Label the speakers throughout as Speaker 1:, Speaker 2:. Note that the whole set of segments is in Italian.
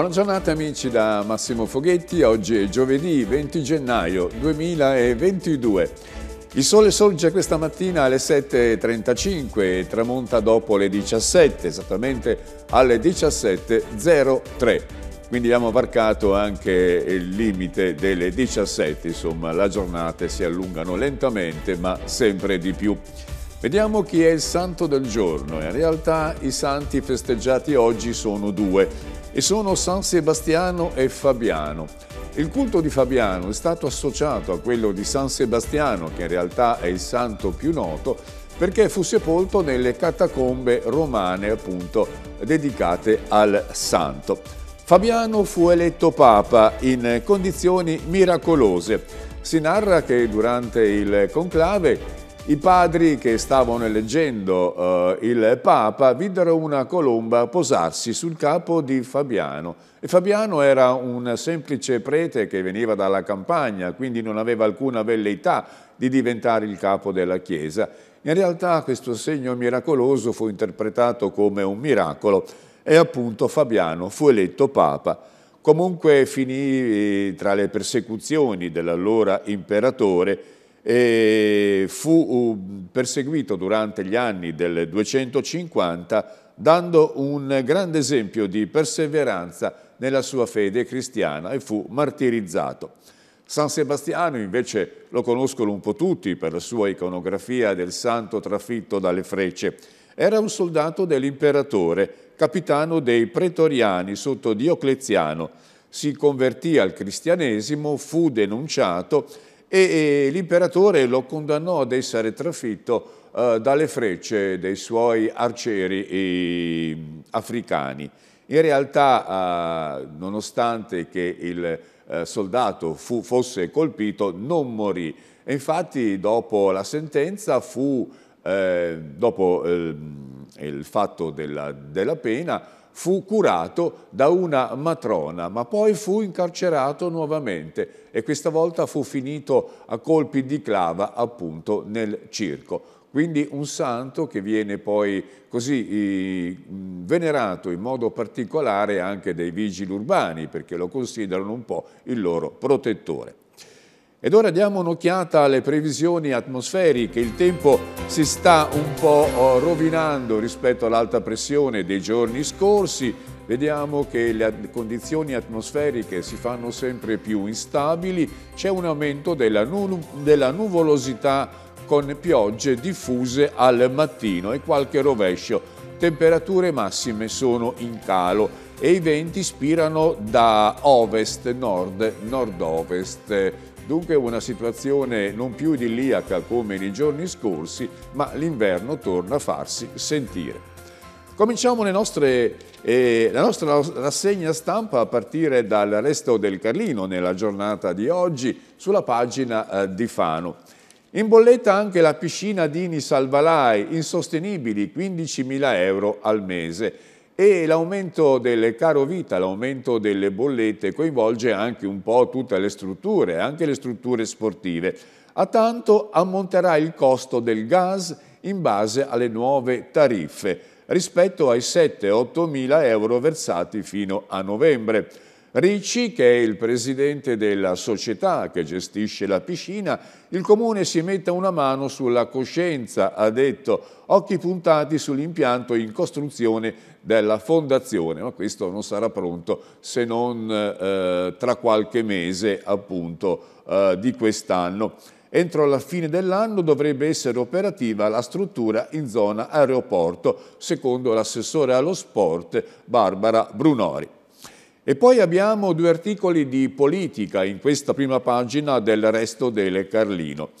Speaker 1: Buona giornata amici da Massimo Foghetti, oggi è giovedì 20 gennaio 2022. Il sole sorge questa mattina alle 7.35 e tramonta dopo le 17, esattamente alle 17.03. Quindi abbiamo varcato anche il limite delle 17, insomma la giornata si allungano lentamente ma sempre di più. Vediamo chi è il santo del giorno. In realtà i santi festeggiati oggi sono due e sono San Sebastiano e Fabiano. Il culto di Fabiano è stato associato a quello di San Sebastiano, che in realtà è il santo più noto, perché fu sepolto nelle catacombe romane, appunto, dedicate al santo. Fabiano fu eletto papa in condizioni miracolose. Si narra che durante il conclave i padri che stavano eleggendo eh, il Papa videro una colomba posarsi sul capo di Fabiano. E Fabiano era un semplice prete che veniva dalla campagna, quindi non aveva alcuna velleità di diventare il capo della Chiesa. In realtà questo segno miracoloso fu interpretato come un miracolo e appunto Fabiano fu eletto Papa. Comunque finì eh, tra le persecuzioni dell'allora imperatore e fu perseguito durante gli anni del 250 dando un grande esempio di perseveranza nella sua fede cristiana e fu martirizzato. San Sebastiano invece lo conoscono un po' tutti per la sua iconografia del santo trafitto dalle frecce. Era un soldato dell'imperatore, capitano dei pretoriani sotto Diocleziano. Si convertì al cristianesimo, fu denunciato e, e l'imperatore lo condannò ad essere trafitto eh, dalle frecce dei suoi arcieri eh, africani. In realtà, eh, nonostante che il eh, soldato fu, fosse colpito, non morì. E infatti, dopo la sentenza, fu, eh, dopo ehm, il fatto della, della pena, fu curato da una matrona, ma poi fu incarcerato nuovamente e questa volta fu finito a colpi di clava appunto nel circo. Quindi un santo che viene poi così venerato in modo particolare anche dai vigili urbani perché lo considerano un po' il loro protettore. Ed ora diamo un'occhiata alle previsioni atmosferiche. Il tempo si sta un po' oh, rovinando rispetto all'alta pressione dei giorni scorsi. Vediamo che le condizioni atmosferiche si fanno sempre più instabili. C'è un aumento della, nu della nuvolosità con piogge diffuse al mattino e qualche rovescio. Temperature massime sono in calo e i venti spirano da ovest, nord, nord-ovest Dunque una situazione non più idilliaca come nei giorni scorsi, ma l'inverno torna a farsi sentire. Cominciamo nostre, eh, la nostra rassegna stampa a partire dal resto del Carlino nella giornata di oggi sulla pagina eh, di Fano. In bolletta anche la piscina Dini Salvalai, insostenibili 15.000 euro al mese e l'aumento del caro vita, l'aumento delle bollette coinvolge anche un po' tutte le strutture, anche le strutture sportive. A tanto ammonterà il costo del gas in base alle nuove tariffe rispetto ai 7-8 mila euro versati fino a novembre. Ricci, che è il presidente della società che gestisce la piscina, il comune si metta una mano sulla coscienza, ha detto, occhi puntati sull'impianto in costruzione della fondazione, ma questo non sarà pronto se non eh, tra qualche mese appunto eh, di quest'anno. Entro la fine dell'anno dovrebbe essere operativa la struttura in zona aeroporto, secondo l'assessore allo sport Barbara Brunori. E poi abbiamo due articoli di politica in questa prima pagina del resto del Carlino.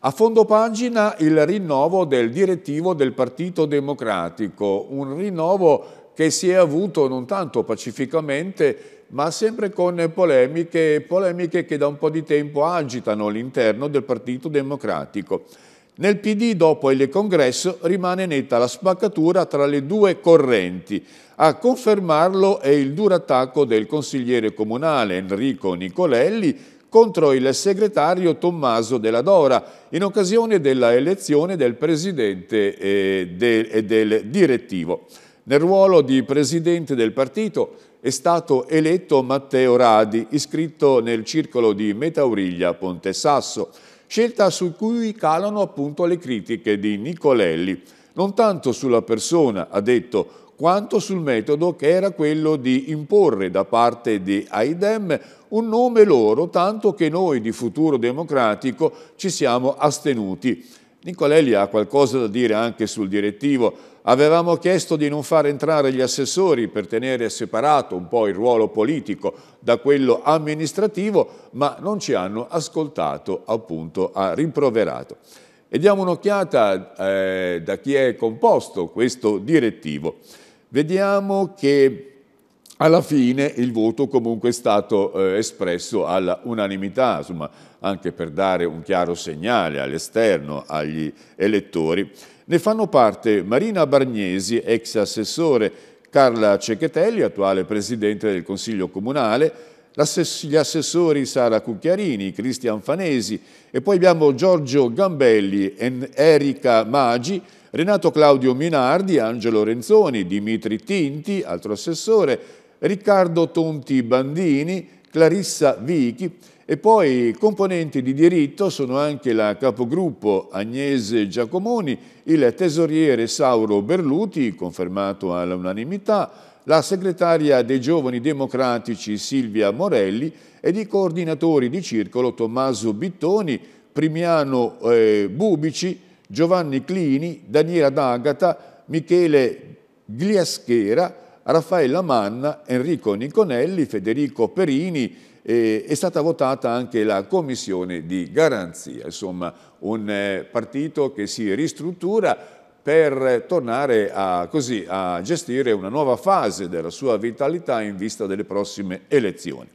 Speaker 1: A fondo pagina il rinnovo del direttivo del Partito Democratico, un rinnovo che si è avuto non tanto pacificamente ma sempre con polemiche, polemiche che da un po' di tempo agitano l'interno del Partito Democratico. Nel PD dopo il congresso rimane netta la spaccatura tra le due correnti. A confermarlo è il duro attacco del consigliere comunale Enrico Nicolelli contro il segretario Tommaso Della Dora in occasione della elezione del presidente e eh, eh, del direttivo. Nel ruolo di presidente del partito è stato eletto Matteo Radi, iscritto nel circolo di Metauriglia Ponte Sasso scelta su cui calano appunto le critiche di Nicolelli, non tanto sulla persona, ha detto, quanto sul metodo che era quello di imporre da parte di Aidem un nome loro, tanto che noi di Futuro Democratico ci siamo astenuti. Nicolelli ha qualcosa da dire anche sul direttivo. Avevamo chiesto di non far entrare gli assessori per tenere separato un po' il ruolo politico da quello amministrativo, ma non ci hanno ascoltato, appunto, ha rimproverato. E diamo un'occhiata eh, da chi è composto questo direttivo. Vediamo che alla fine il voto comunque è stato eh, espresso all'unanimità, insomma, anche per dare un chiaro segnale all'esterno, agli elettori. Ne fanno parte Marina Bargnesi, ex assessore, Carla Cecchetelli, attuale presidente del Consiglio Comunale, gli assessori Sara Cucchiarini, Cristian Fanesi e poi abbiamo Giorgio Gambelli, Erika Magi, Renato Claudio Minardi, Angelo Renzoni, Dimitri Tinti, altro assessore, Riccardo Tonti Bandini, Clarissa Vichi e poi componenti di diritto sono anche la capogruppo Agnese Giacomoni, il tesoriere Sauro Berluti, confermato all'unanimità, la segretaria dei Giovani Democratici Silvia Morelli ed i coordinatori di circolo Tommaso Bittoni, Primiano eh, Bubici, Giovanni Clini, Daniela D'Agata, Michele Gliaschera, Raffaella Manna, Enrico Niconelli, Federico Perini, eh, è stata votata anche la commissione di garanzia, insomma un eh, partito che si ristruttura per tornare a, così, a gestire una nuova fase della sua vitalità in vista delle prossime elezioni.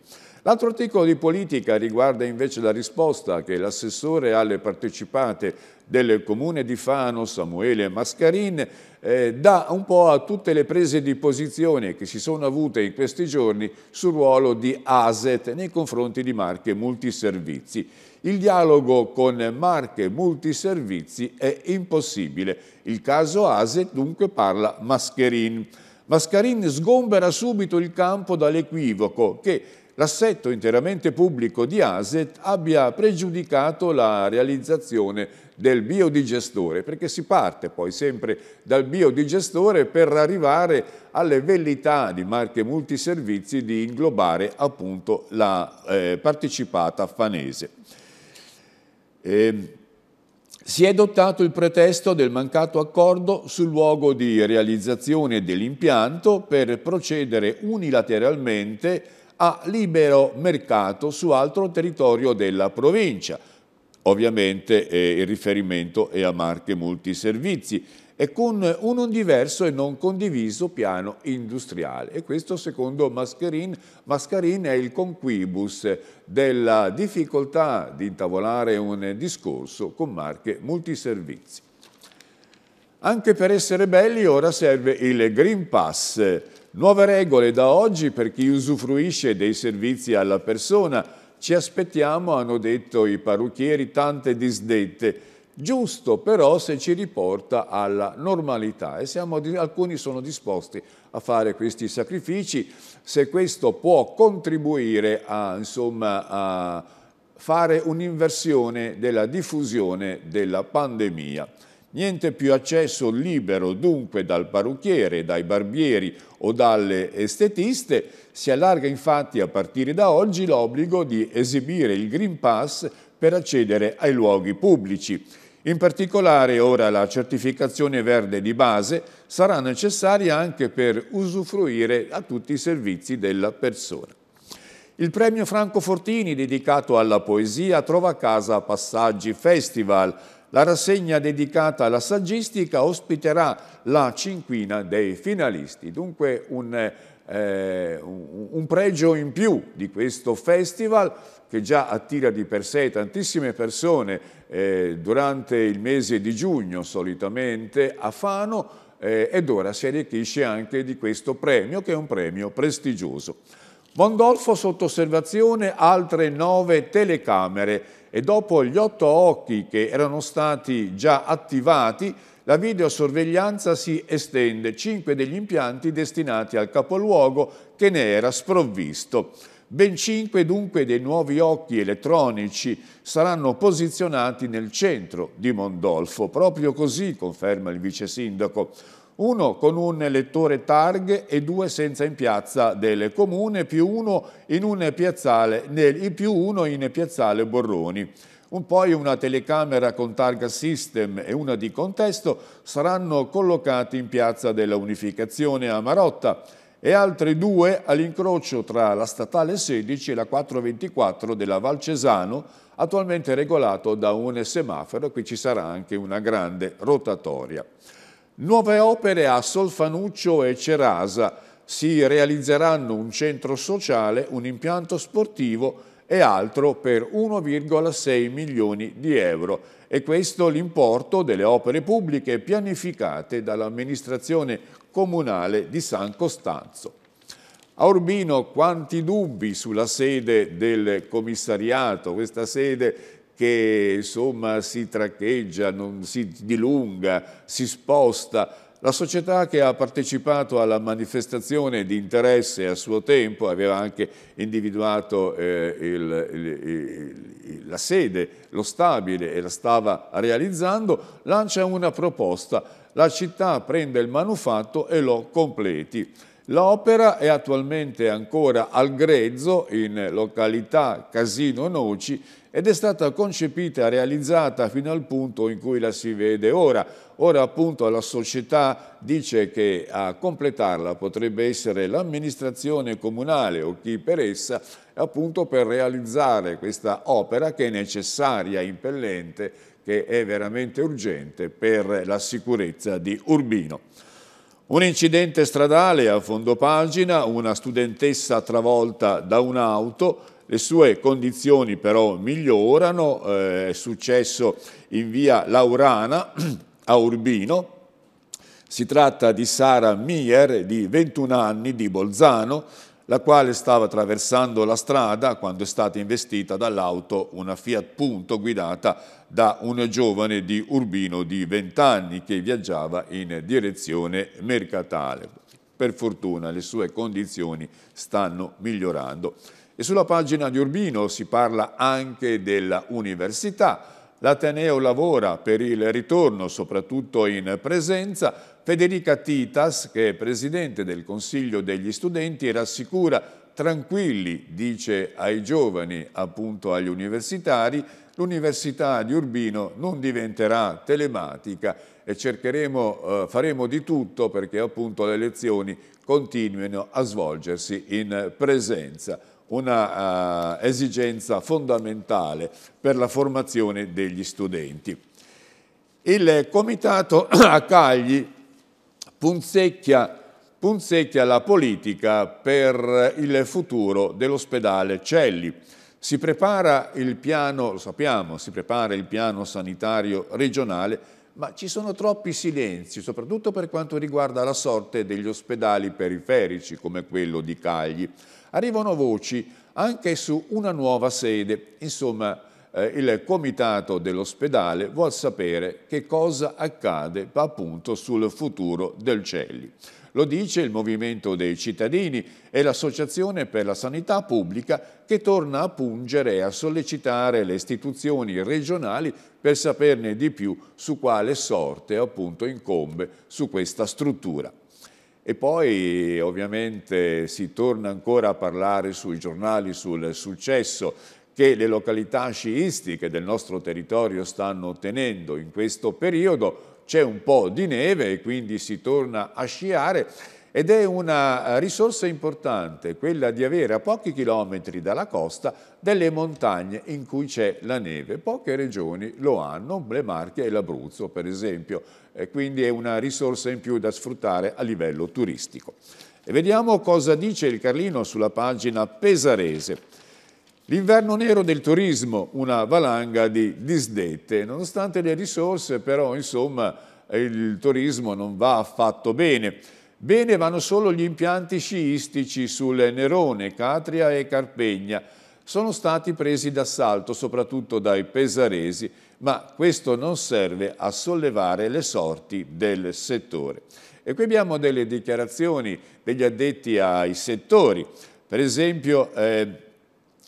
Speaker 1: L'altro articolo di politica riguarda invece la risposta che l'assessore alle partecipate del comune di Fano, Samuele Mascarin, eh, dà un po' a tutte le prese di posizione che si sono avute in questi giorni sul ruolo di ASET nei confronti di marche multiservizi. Il dialogo con marche multiservizi è impossibile. Il caso ASET dunque parla Mascarin. Mascarin sgombera subito il campo dall'equivoco che l'assetto interamente pubblico di ASET abbia pregiudicato la realizzazione del biodigestore, perché si parte poi sempre dal biodigestore per arrivare alle vellità di marche multiservizi di inglobare appunto la eh, partecipata fanese. E, ehm, si è adottato il pretesto del mancato accordo sul luogo di realizzazione dell'impianto per procedere unilateralmente a libero mercato su altro territorio della provincia. Ovviamente eh, il riferimento è a marche multiservizi e con un diverso e non condiviso piano industriale. E questo secondo Mascarin, Mascarin è il conquibus della difficoltà di intavolare un discorso con marche multiservizi. Anche per essere belli ora serve il Green Pass. Nuove regole da oggi per chi usufruisce dei servizi alla persona. Ci aspettiamo, hanno detto i parrucchieri, tante disdette. Giusto però se ci riporta alla normalità e siamo, alcuni sono disposti a fare questi sacrifici se questo può contribuire a, insomma, a fare un'inversione della diffusione della pandemia niente più accesso libero dunque dal parrucchiere, dai barbieri o dalle estetiste, si allarga infatti a partire da oggi l'obbligo di esibire il Green Pass per accedere ai luoghi pubblici. In particolare ora la certificazione verde di base sarà necessaria anche per usufruire a tutti i servizi della persona. Il premio Franco Fortini dedicato alla poesia trova a casa Passaggi Festival, la rassegna dedicata alla saggistica ospiterà la cinquina dei finalisti, dunque un, eh, un, un pregio in più di questo festival che già attira di per sé tantissime persone eh, durante il mese di giugno solitamente a Fano eh, ed ora si arricchisce anche di questo premio che è un premio prestigioso. Mondolfo sotto osservazione altre nove telecamere e dopo gli otto occhi che erano stati già attivati, la videosorveglianza si estende, cinque degli impianti destinati al capoluogo che ne era sprovvisto. Ben cinque dunque dei nuovi occhi elettronici saranno posizionati nel centro di Mondolfo. Proprio così, conferma il vice sindaco, uno con un lettore targhe e due senza in piazza del comune, più uno in un piazzale, nel, più uno in piazzale Borroni. Un poi una telecamera con targa system e una di contesto saranno collocati in piazza della Unificazione a Marotta e altre due all'incrocio tra la statale 16 e la 424 della Valcesano, attualmente regolato da un semaforo, qui ci sarà anche una grande rotatoria. Nuove opere a Solfanuccio e Cerasa. Si realizzeranno un centro sociale, un impianto sportivo e altro per 1,6 milioni di euro. E questo l'importo delle opere pubbliche pianificate dall'amministrazione comunale di San Costanzo. A Urbino quanti dubbi sulla sede del commissariato, questa sede che insomma si traccheggia, non si dilunga, si sposta. La società che ha partecipato alla manifestazione di interesse a suo tempo aveva anche individuato eh, il, il, il, la sede, lo stabile e la stava realizzando, lancia una proposta. La città prende il manufatto e lo completi. L'opera è attualmente ancora al grezzo in località Casino Noci ed è stata concepita, realizzata fino al punto in cui la si vede ora. Ora appunto la società dice che a completarla potrebbe essere l'amministrazione comunale o chi per essa, appunto per realizzare questa opera che è necessaria, impellente, che è veramente urgente per la sicurezza di Urbino. Un incidente stradale a fondo pagina, una studentessa travolta da un'auto, le sue condizioni però migliorano, eh, è successo in via Laurana a Urbino, si tratta di Sara Mier di 21 anni di Bolzano, la quale stava attraversando la strada quando è stata investita dall'auto una Fiat Punto guidata da un giovane di Urbino di 20 anni che viaggiava in direzione mercatale. Per fortuna le sue condizioni stanno migliorando. E sulla pagina di Urbino si parla anche dell'università. L'Ateneo lavora per il ritorno, soprattutto in presenza. Federica Titas, che è presidente del Consiglio degli Studenti, rassicura tranquilli, dice ai giovani, appunto agli universitari, l'Università di Urbino non diventerà telematica e cercheremo, eh, faremo di tutto perché appunto le lezioni continuino a svolgersi in presenza una uh, esigenza fondamentale per la formazione degli studenti. Il comitato a Cagli punzecchia, punzecchia la politica per il futuro dell'ospedale Celli. Si prepara il piano, lo sappiamo, si prepara il piano sanitario regionale, ma ci sono troppi silenzi, soprattutto per quanto riguarda la sorte degli ospedali periferici come quello di Cagli. Arrivano voci anche su una nuova sede, insomma eh, il comitato dell'ospedale vuol sapere che cosa accade appunto sul futuro del Celli. Lo dice il Movimento dei Cittadini e l'Associazione per la Sanità Pubblica che torna a pungere e a sollecitare le istituzioni regionali per saperne di più su quale sorte appunto incombe su questa struttura. E poi ovviamente si torna ancora a parlare sui giornali sul successo che le località sciistiche del nostro territorio stanno ottenendo in questo periodo. C'è un po' di neve e quindi si torna a sciare ed è una eh, risorsa importante quella di avere a pochi chilometri dalla costa delle montagne in cui c'è la neve. Poche regioni lo hanno, le Marche e l'Abruzzo per esempio, e quindi è una risorsa in più da sfruttare a livello turistico. E vediamo cosa dice il Carlino sulla pagina pesarese. L'inverno nero del turismo, una valanga di disdette. Nonostante le risorse, però, insomma, il turismo non va affatto bene. Bene vanno solo gli impianti sciistici sul Nerone, Catria e Carpegna. Sono stati presi d'assalto soprattutto dai pesaresi, ma questo non serve a sollevare le sorti del settore. E qui abbiamo delle dichiarazioni degli addetti ai settori. Per esempio eh,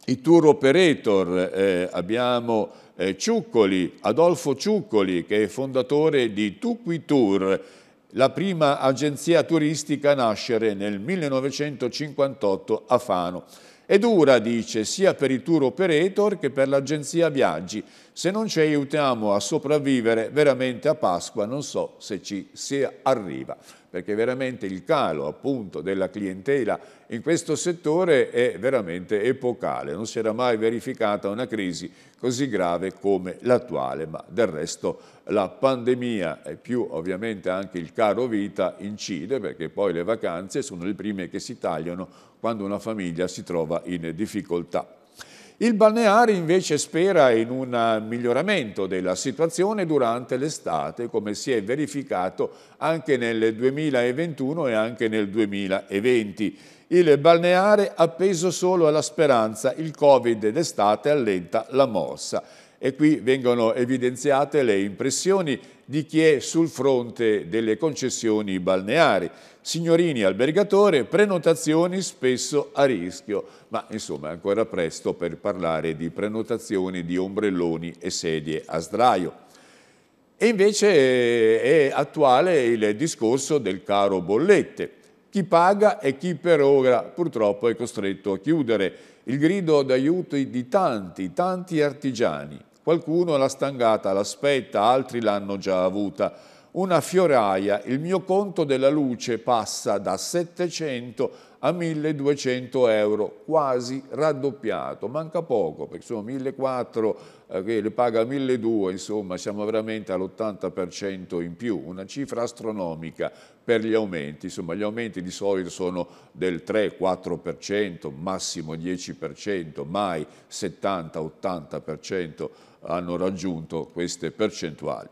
Speaker 1: i tour operator, eh, abbiamo eh, Ciuccoli, Adolfo Ciuccoli che è fondatore di Tuqui Tour, la prima agenzia turistica a nascere nel 1958 a Fano e dura, dice, sia per i tour operator che per l'agenzia viaggi, se non ci aiutiamo a sopravvivere, veramente a Pasqua non so se ci si arriva, perché veramente il calo appunto della clientela in questo settore è veramente epocale. Non si era mai verificata una crisi così grave come l'attuale, ma del resto la pandemia e più ovviamente anche il caro vita incide perché poi le vacanze sono le prime che si tagliano quando una famiglia si trova in difficoltà. Il balneare invece spera in un miglioramento della situazione durante l'estate, come si è verificato anche nel 2021 e anche nel 2020. Il balneare appeso solo alla speranza, il Covid d'estate allenta la mossa e qui vengono evidenziate le impressioni di chi è sul fronte delle concessioni balneari. Signorini albergatore, prenotazioni spesso a rischio, ma insomma è ancora presto per parlare di prenotazioni di ombrelloni e sedie a sdraio. E invece eh, è attuale il discorso del caro bollette. Chi paga e chi per ora purtroppo è costretto a chiudere. Il grido d'aiuto di tanti, tanti artigiani Qualcuno la stangata, l'aspetta, altri l'hanno già avuta. Una fioraia, il mio conto della luce passa da 700 a 1200 euro, quasi raddoppiato. Manca poco, perché sono 1400 eh, le paga 1200, insomma siamo veramente all'80% in più, una cifra astronomica per gli aumenti. Insomma gli aumenti di solito sono del 3-4%, massimo 10%, mai 70-80% hanno raggiunto queste percentuali.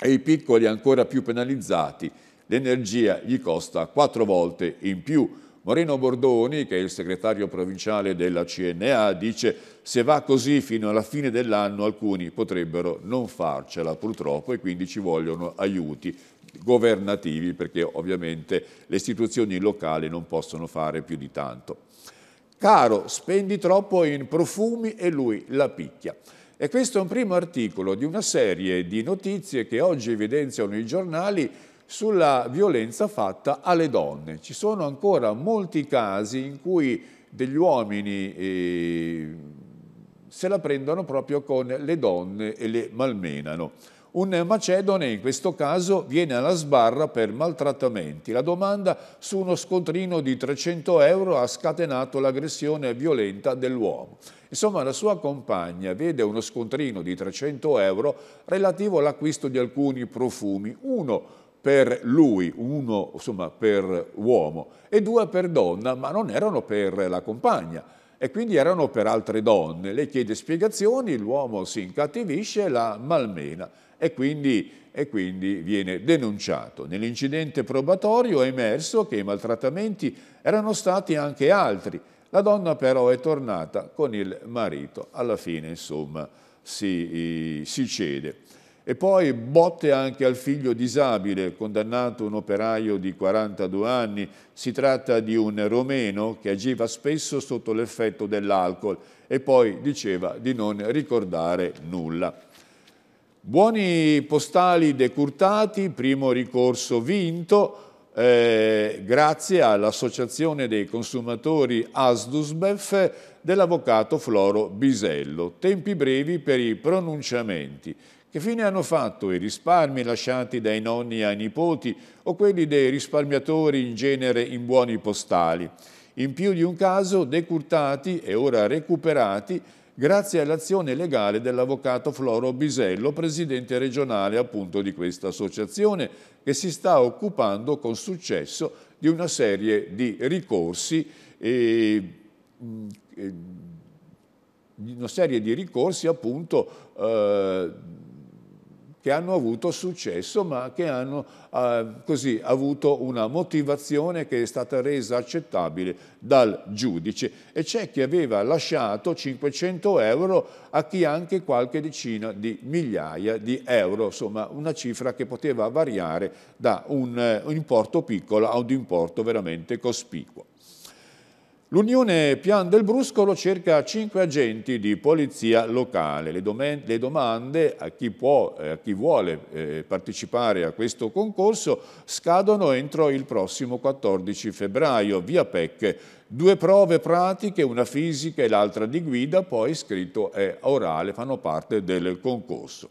Speaker 1: E i piccoli ancora più penalizzati, l'energia gli costa quattro volte in più. Moreno Bordoni, che è il segretario provinciale della CNA, dice se va così fino alla fine dell'anno alcuni potrebbero non farcela purtroppo e quindi ci vogliono aiuti governativi perché ovviamente le istituzioni locali non possono fare più di tanto. Caro, spendi troppo in profumi e lui la picchia. E questo è un primo articolo di una serie di notizie che oggi evidenziano i giornali sulla violenza fatta alle donne. Ci sono ancora molti casi in cui degli uomini eh, se la prendono proprio con le donne e le malmenano. Un macedone in questo caso viene alla sbarra per maltrattamenti. La domanda su uno scontrino di 300 euro ha scatenato l'aggressione violenta dell'uomo. Insomma, la sua compagna vede uno scontrino di 300 euro relativo all'acquisto di alcuni profumi, uno per lui, uno insomma, per uomo e due per donna, ma non erano per la compagna e quindi erano per altre donne. Le chiede spiegazioni, l'uomo si incattivisce, la malmena e quindi, e quindi viene denunciato. Nell'incidente probatorio è emerso che i maltrattamenti erano stati anche altri. La donna però è tornata con il marito. Alla fine, insomma, si, eh, si cede. E poi botte anche al figlio disabile, condannato un operaio di 42 anni. Si tratta di un romeno che agiva spesso sotto l'effetto dell'alcol e poi diceva di non ricordare nulla. Buoni postali decurtati, primo ricorso vinto, eh, grazie all'Associazione dei Consumatori Asdusbef dell'avvocato Floro Bisello. Tempi brevi per i pronunciamenti. Che fine hanno fatto i risparmi lasciati dai nonni ai nipoti o quelli dei risparmiatori in genere in buoni postali? In più di un caso decurtati e ora recuperati grazie all'azione legale dell'avvocato Floro Bisello, presidente regionale appunto di questa associazione, che si sta occupando con successo di una serie di ricorsi eh, eh, una serie di ricorsi appunto eh, che hanno avuto successo ma che hanno eh, così, avuto una motivazione che è stata resa accettabile dal giudice e c'è chi aveva lasciato 500 euro a chi anche qualche decina di migliaia di euro, insomma una cifra che poteva variare da un, eh, un importo piccolo a un importo veramente cospicuo. L'Unione Pian del Bruscolo cerca 5 agenti di polizia locale. Le, le domande a chi, può, eh, a chi vuole eh, partecipare a questo concorso scadono entro il prossimo 14 febbraio, via PEC. Due prove pratiche, una fisica e l'altra di guida, poi scritto e orale, fanno parte del concorso.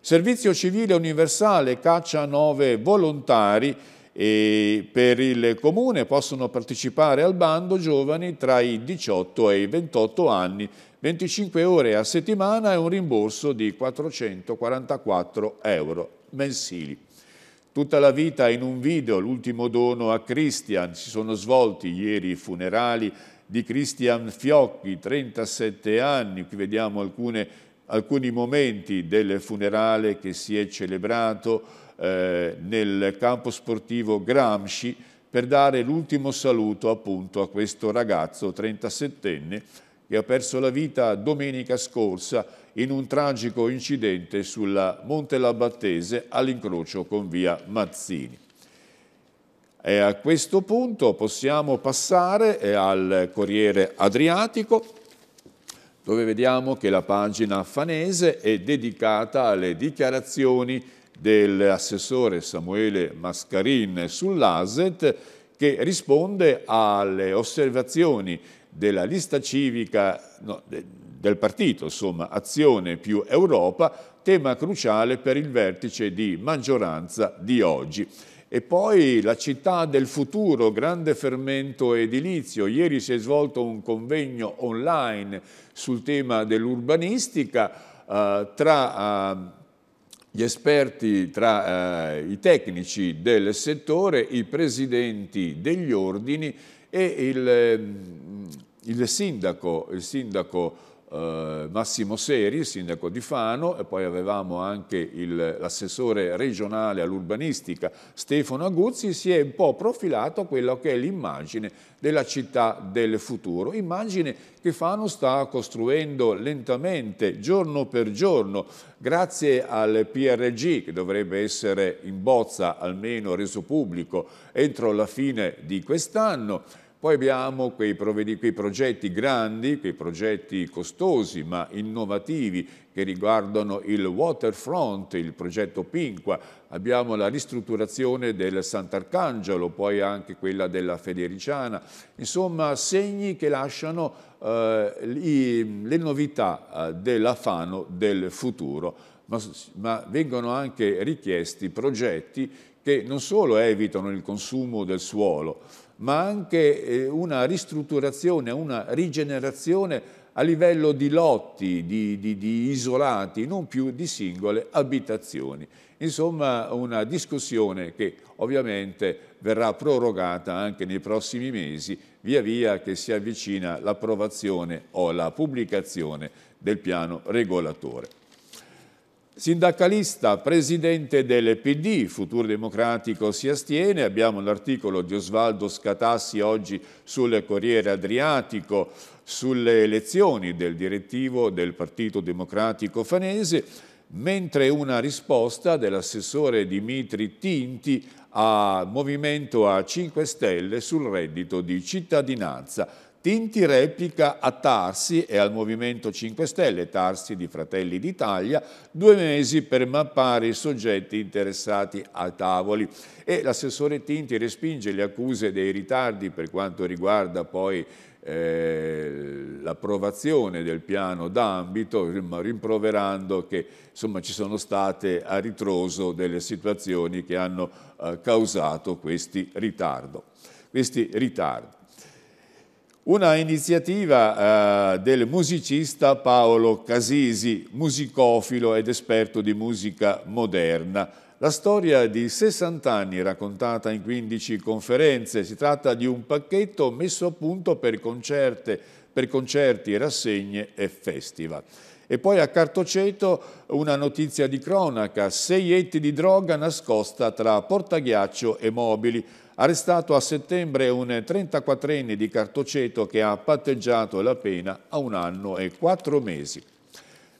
Speaker 1: Servizio civile universale caccia 9 volontari e per il comune possono partecipare al bando giovani tra i 18 e i 28 anni, 25 ore a settimana e un rimborso di 444 euro mensili. Tutta la vita in un video, l'ultimo dono a Christian, si sono svolti ieri i funerali di Christian Fiocchi, 37 anni, qui vediamo alcune, alcuni momenti del funerale che si è celebrato eh, nel campo sportivo Gramsci per dare l'ultimo saluto appunto a questo ragazzo 37enne che ha perso la vita domenica scorsa in un tragico incidente sulla Monte Labattese all'incrocio con via Mazzini. E a questo punto possiamo passare eh, al Corriere Adriatico, dove vediamo che la pagina fanese è dedicata alle dichiarazioni dell'assessore Samuele Mascarin sull'ASET che risponde alle osservazioni della lista civica no, del partito, insomma, Azione più Europa, tema cruciale per il vertice di maggioranza di oggi. E poi la città del futuro, grande fermento edilizio. Ieri si è svolto un convegno online sul tema dell'urbanistica eh, tra eh, gli esperti tra eh, i tecnici del settore, i presidenti degli ordini e il, mm, il, sindaco, il sindaco eh, Massimo Seri, sindaco di Fano, e poi avevamo anche l'assessore regionale all'urbanistica Stefano Aguzzi, si è un po' profilato quella che è l'immagine della città del futuro, immagine che Fano sta costruendo lentamente, giorno per giorno, grazie al PRG che dovrebbe essere in bozza, almeno reso pubblico, entro la fine di quest'anno poi abbiamo quei, quei, progetti grandi, quei progetti costosi ma innovativi che riguardano il waterfront, il progetto Pinqua, abbiamo la ristrutturazione del Sant'Arcangelo, poi anche quella della Federiciana, insomma segni che lasciano eh, i, le novità eh, Fano del futuro, ma, ma vengono anche richiesti progetti che non solo evitano il consumo del suolo, ma anche eh, una ristrutturazione, una rigenerazione a livello di lotti, di, di, di, isolati, non più di singole abitazioni. Insomma una discussione che ovviamente verrà prorogata anche nei prossimi mesi via via che si avvicina l'approvazione o la pubblicazione del piano regolatore. Sindacalista, presidente del PD, Futuro Democratico si astiene, abbiamo l'articolo di Osvaldo Scatassi oggi sul Corriere Adriatico sulle elezioni del direttivo del Partito Democratico Fanese, mentre una risposta dell'assessore Dimitri Tinti a Movimento a 5 Stelle sul reddito di cittadinanza Tinti replica a Tarsi e al Movimento 5 Stelle, Tarsi di Fratelli d'Italia, due mesi per mappare i soggetti interessati a tavoli. E l'assessore Tinti respinge le accuse dei ritardi per quanto riguarda poi eh, l'approvazione del piano d'ambito, rimproverando che insomma, ci sono state a ritroso delle situazioni che hanno eh, causato questi ritardi. Una iniziativa eh, del musicista Paolo Casisi, musicofilo ed esperto di musica moderna. La storia di 60 anni raccontata in 15 conferenze. Si tratta di un pacchetto messo a punto per, concerte, per concerti, rassegne e festival. E poi a Cartoceto una notizia di cronaca, sei etti di droga nascosta tra portaghiaccio e mobili. Arrestato a settembre un 34enne di Cartoceto che ha patteggiato la pena a un anno e quattro mesi.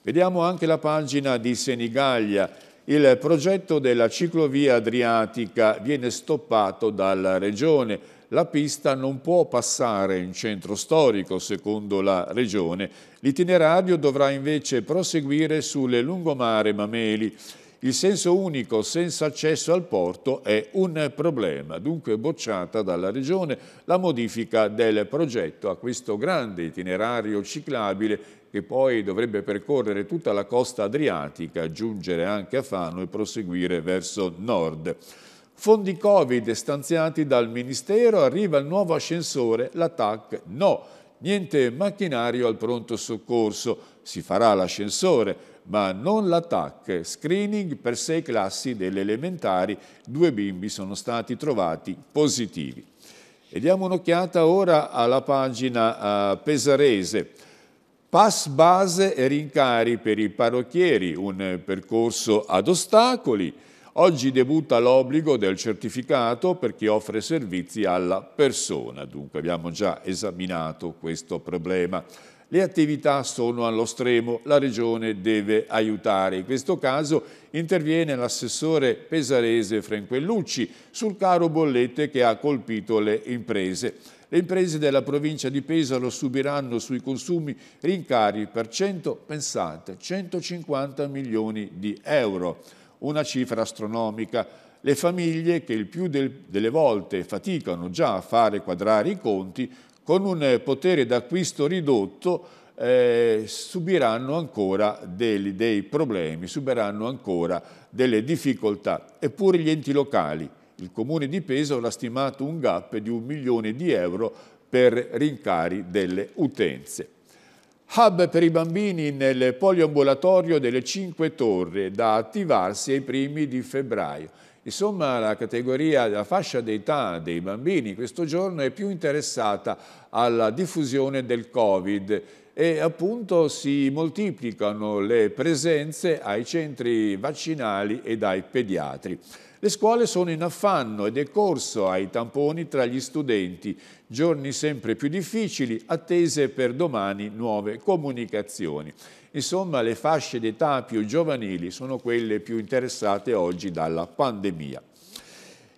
Speaker 1: Vediamo anche la pagina di Senigallia. Il progetto della ciclovia adriatica viene stoppato dalla Regione la pista non può passare in centro storico, secondo la Regione. L'itinerario dovrà invece proseguire sulle lungomare Mameli. Il senso unico senza accesso al porto è un problema, dunque bocciata dalla Regione la modifica del progetto a questo grande itinerario ciclabile che poi dovrebbe percorrere tutta la costa adriatica, giungere anche a Fano e proseguire verso nord. Fondi Covid stanziati dal Ministero, arriva il nuovo ascensore, l'attac no. Niente macchinario al pronto soccorso, si farà l'ascensore, ma non l'attac. Screening per sei classi delle elementari, due bimbi sono stati trovati positivi. E diamo un'occhiata ora alla pagina uh, pesarese. Pass base e rincari per i parrocchieri, un percorso ad ostacoli. Oggi debutta l'obbligo del certificato per chi offre servizi alla persona, dunque abbiamo già esaminato questo problema. Le attività sono allo stremo, la Regione deve aiutare. In questo caso interviene l'assessore pesarese Franquellucci sul caro bollette che ha colpito le imprese. Le imprese della provincia di Pesaro subiranno sui consumi rincari per 100, pensate, 150 milioni di euro una cifra astronomica. Le famiglie che il più del, delle volte faticano già a fare quadrare i conti, con un potere d'acquisto ridotto eh, subiranno ancora dei, dei problemi, subiranno ancora delle difficoltà. Eppure gli enti locali, il Comune di Pesaro ha stimato un gap di un milione di euro per rincari delle utenze. Hub per i bambini nel poliambulatorio delle Cinque Torri, da attivarsi ai primi di febbraio. Insomma, la categoria, la fascia d'età dei bambini questo giorno è più interessata alla diffusione del Covid e appunto si moltiplicano le presenze ai centri vaccinali ed ai pediatri. Le scuole sono in affanno ed è corso ai tamponi tra gli studenti. Giorni sempre più difficili, attese per domani nuove comunicazioni. Insomma, le fasce d'età più giovanili sono quelle più interessate oggi dalla pandemia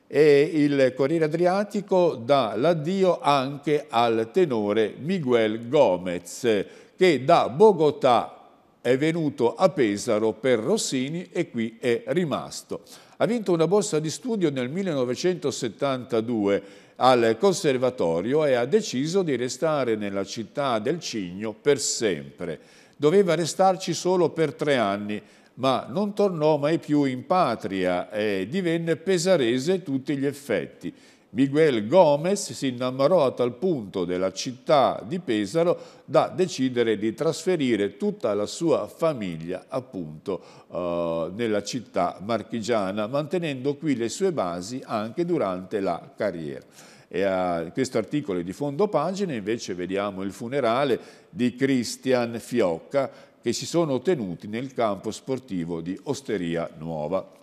Speaker 1: e il Corriere Adriatico dà l'addio anche al tenore Miguel Gomez che da Bogotà è venuto a Pesaro per Rossini e qui è rimasto. Ha vinto una borsa di studio nel 1972 al conservatorio e ha deciso di restare nella città del Cigno per sempre. Doveva restarci solo per tre anni, ma non tornò mai più in patria e divenne pesarese a tutti gli effetti. Miguel Gomez si innamorò a tal punto della città di Pesaro da decidere di trasferire tutta la sua famiglia appunto eh, nella città marchigiana, mantenendo qui le sue basi anche durante la carriera. E a eh, questo articolo di fondo pagina invece vediamo il funerale di Cristian Fiocca che si sono tenuti nel campo sportivo di Osteria Nuova.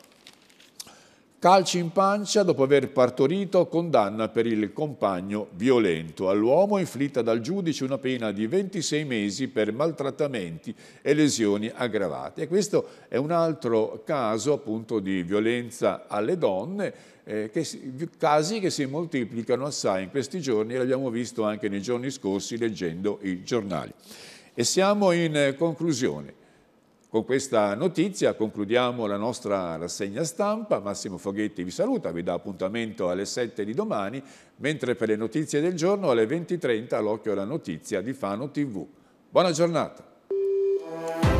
Speaker 1: Calci in pancia dopo aver partorito condanna per il compagno violento. All'uomo inflitta dal giudice una pena di 26 mesi per maltrattamenti e lesioni aggravate. E questo è un altro caso appunto di violenza alle donne, eh, che, casi che si moltiplicano assai in questi giorni e l'abbiamo visto anche nei giorni scorsi leggendo i giornali. E siamo in eh, conclusione. Con questa notizia concludiamo la nostra rassegna stampa. Massimo Foghetti vi saluta, vi dà appuntamento alle 7 di domani, mentre per le notizie del giorno alle 20.30 all'occhio alla notizia di Fano TV. Buona giornata.